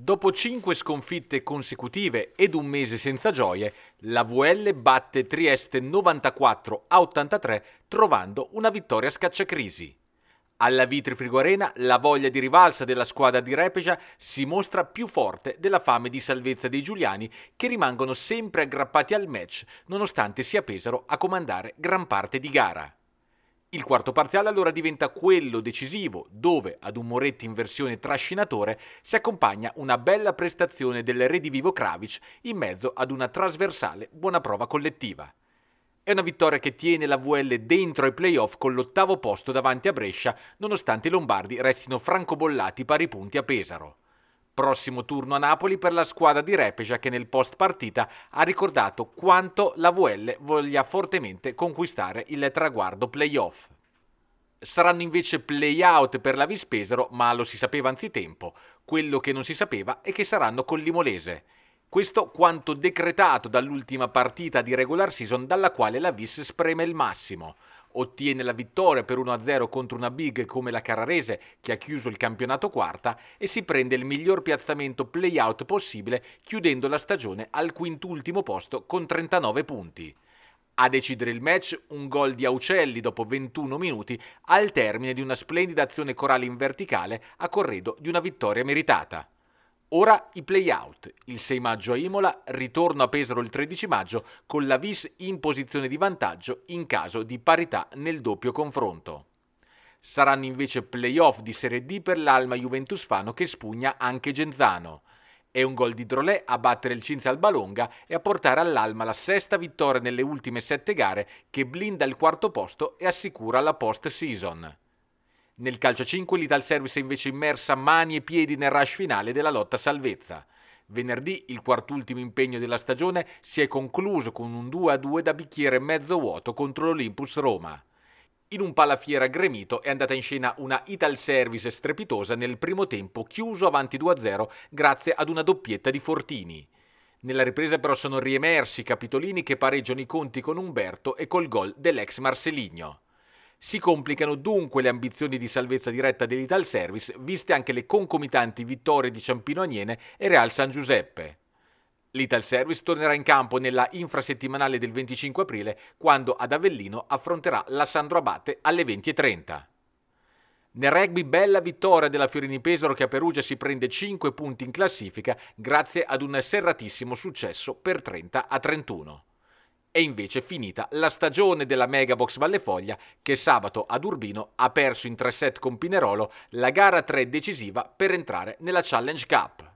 Dopo cinque sconfitte consecutive ed un mese senza gioie, la VL batte Trieste 94 a 83 trovando una vittoria a scacciacrisi. Alla Vitri Friguarena la voglia di rivalsa della squadra di Repeja si mostra più forte della fame di salvezza dei Giuliani che rimangono sempre aggrappati al match nonostante sia Pesaro a comandare gran parte di gara. Il quarto parziale allora diventa quello decisivo, dove ad un Moretti in versione trascinatore si accompagna una bella prestazione del redivivo Kravic in mezzo ad una trasversale buona prova collettiva. È una vittoria che tiene la VL dentro ai playoff con l'ottavo posto davanti a Brescia, nonostante i Lombardi restino francobollati pari punti a Pesaro. Prossimo turno a Napoli per la squadra di Repeja che nel post partita ha ricordato quanto la VL voglia fortemente conquistare il traguardo playoff. Saranno invece play-out per la Vispesero, ma lo si sapeva anzitempo. Quello che non si sapeva è che saranno con l'Imolese. Questo quanto decretato dall'ultima partita di regular season dalla quale la Vis spreme il massimo. Ottiene la vittoria per 1-0 contro una big come la Carrarese che ha chiuso il campionato quarta e si prende il miglior piazzamento play-out possibile chiudendo la stagione al quintultimo posto con 39 punti. A decidere il match un gol di Aucelli dopo 21 minuti al termine di una splendida azione corale in verticale a corredo di una vittoria meritata. Ora i playout. Il 6 maggio a Imola, ritorno a Pesaro il 13 maggio con la Vis in posizione di vantaggio in caso di parità nel doppio confronto. Saranno invece playoff di Serie D per l'Alma Juventus Fano che spugna anche Genzano. È un gol di Drolè a battere il Cinzia al Balonga e a portare all'Alma la sesta vittoria nelle ultime sette gare che blinda il quarto posto e assicura la post-season. Nel calcio 5 l'Ital Service è invece immersa mani e piedi nel rush finale della lotta salvezza. Venerdì, il quartultimo impegno della stagione, si è concluso con un 2-2 da bicchiere mezzo vuoto contro l'Olympus Roma. In un palafiera gremito è andata in scena una Ital Service strepitosa nel primo tempo, chiuso avanti 2-0 grazie ad una doppietta di Fortini. Nella ripresa però sono riemersi i capitolini che pareggiano i conti con Umberto e col gol dell'ex Marseligno. Si complicano dunque le ambizioni di salvezza diretta dell'Ital Service, viste anche le concomitanti vittorie di Ciampino Aniene e Real San Giuseppe. L'Ital Service tornerà in campo nella infrasettimanale del 25 aprile, quando ad Avellino affronterà la Sandro Abate alle 20.30. Nel rugby bella vittoria della Fiorini Pesaro che a Perugia si prende 5 punti in classifica grazie ad un serratissimo successo per 30 a 31 è invece finita la stagione della Megabox Vallefoglia che sabato ad Urbino ha perso in tre set con Pinerolo la gara 3 decisiva per entrare nella Challenge Cup.